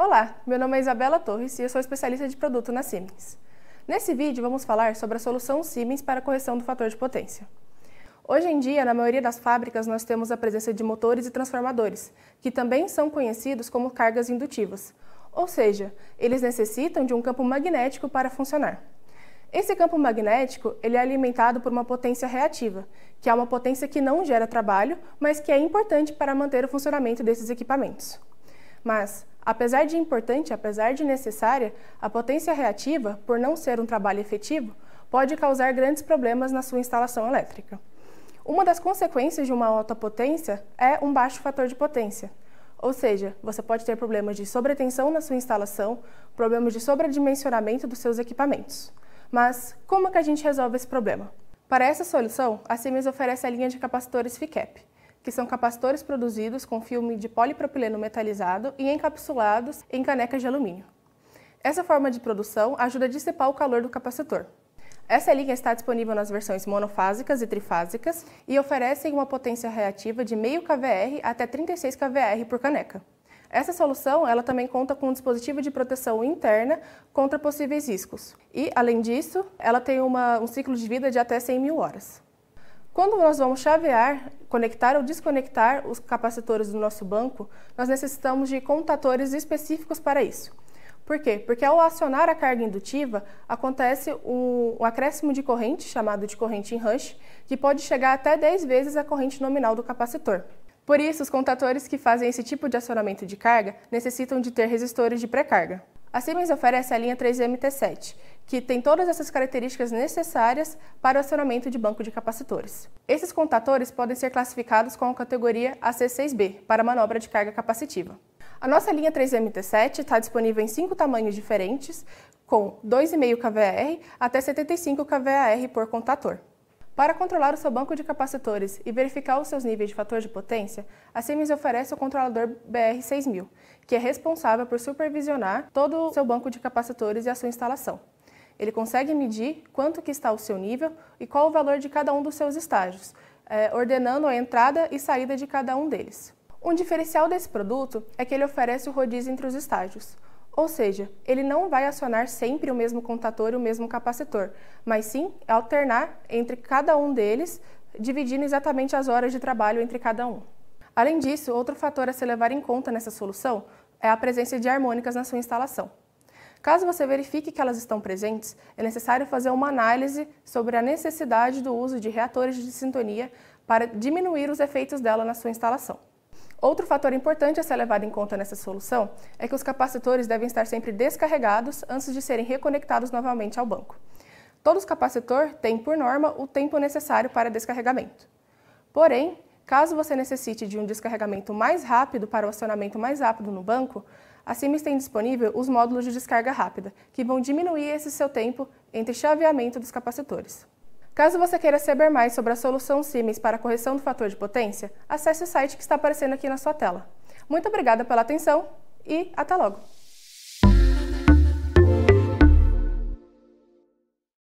Olá, meu nome é Isabela Torres e eu sou especialista de produto na Siemens. Nesse vídeo vamos falar sobre a solução Siemens para a correção do fator de potência. Hoje em dia, na maioria das fábricas, nós temos a presença de motores e transformadores, que também são conhecidos como cargas indutivas, ou seja, eles necessitam de um campo magnético para funcionar. Esse campo magnético ele é alimentado por uma potência reativa, que é uma potência que não gera trabalho, mas que é importante para manter o funcionamento desses equipamentos. Mas, Apesar de importante, apesar de necessária, a potência reativa, por não ser um trabalho efetivo, pode causar grandes problemas na sua instalação elétrica. Uma das consequências de uma alta potência é um baixo fator de potência. Ou seja, você pode ter problemas de sobretensão na sua instalação, problemas de sobredimensionamento dos seus equipamentos. Mas como que a gente resolve esse problema? Para essa solução, a Siemens oferece a linha de capacitores FICAP, que são capacitores produzidos com filme de polipropileno metalizado e encapsulados em canecas de alumínio. Essa forma de produção ajuda a dissipar o calor do capacitor. Essa linha está disponível nas versões monofásicas e trifásicas e oferecem uma potência reativa de meio kVR até 36 kVR por caneca. Essa solução ela também conta com um dispositivo de proteção interna contra possíveis riscos. E, além disso, ela tem uma, um ciclo de vida de até 100 mil horas. Quando nós vamos chavear, conectar ou desconectar os capacitores do nosso banco, nós necessitamos de contatores específicos para isso. Por quê? Porque ao acionar a carga indutiva, acontece um, um acréscimo de corrente, chamado de corrente em rush, que pode chegar até 10 vezes a corrente nominal do capacitor. Por isso, os contatores que fazem esse tipo de acionamento de carga necessitam de ter resistores de pré-carga. A Siemens oferece a linha 3MT7, que tem todas essas características necessárias para o acionamento de banco de capacitores. Esses contadores podem ser classificados com a categoria AC6B, para manobra de carga capacitiva. A nossa linha 3MT7 está disponível em cinco tamanhos diferentes, com 2,5 kVAR até 75 kVAR por contator. Para controlar o seu banco de capacitores e verificar os seus níveis de fator de potência, a Siemens oferece o controlador BR6000, que é responsável por supervisionar todo o seu banco de capacitores e a sua instalação. Ele consegue medir quanto que está o seu nível e qual o valor de cada um dos seus estágios, eh, ordenando a entrada e saída de cada um deles. Um diferencial desse produto é que ele oferece o rodízio entre os estágios. Ou seja, ele não vai acionar sempre o mesmo contator e o mesmo capacitor, mas sim alternar entre cada um deles, dividindo exatamente as horas de trabalho entre cada um. Além disso, outro fator a se levar em conta nessa solução é a presença de harmônicas na sua instalação. Caso você verifique que elas estão presentes, é necessário fazer uma análise sobre a necessidade do uso de reatores de sintonia para diminuir os efeitos dela na sua instalação. Outro fator importante a ser levado em conta nessa solução é que os capacitores devem estar sempre descarregados antes de serem reconectados novamente ao banco. Todos os capacitor tem, por norma, o tempo necessário para descarregamento. Porém, caso você necessite de um descarregamento mais rápido para o acionamento mais rápido no banco, a Siemens tem disponível os módulos de descarga rápida, que vão diminuir esse seu tempo entre chaveamento dos capacitores. Caso você queira saber mais sobre a solução Siemens para a correção do fator de potência, acesse o site que está aparecendo aqui na sua tela. Muito obrigada pela atenção e até logo!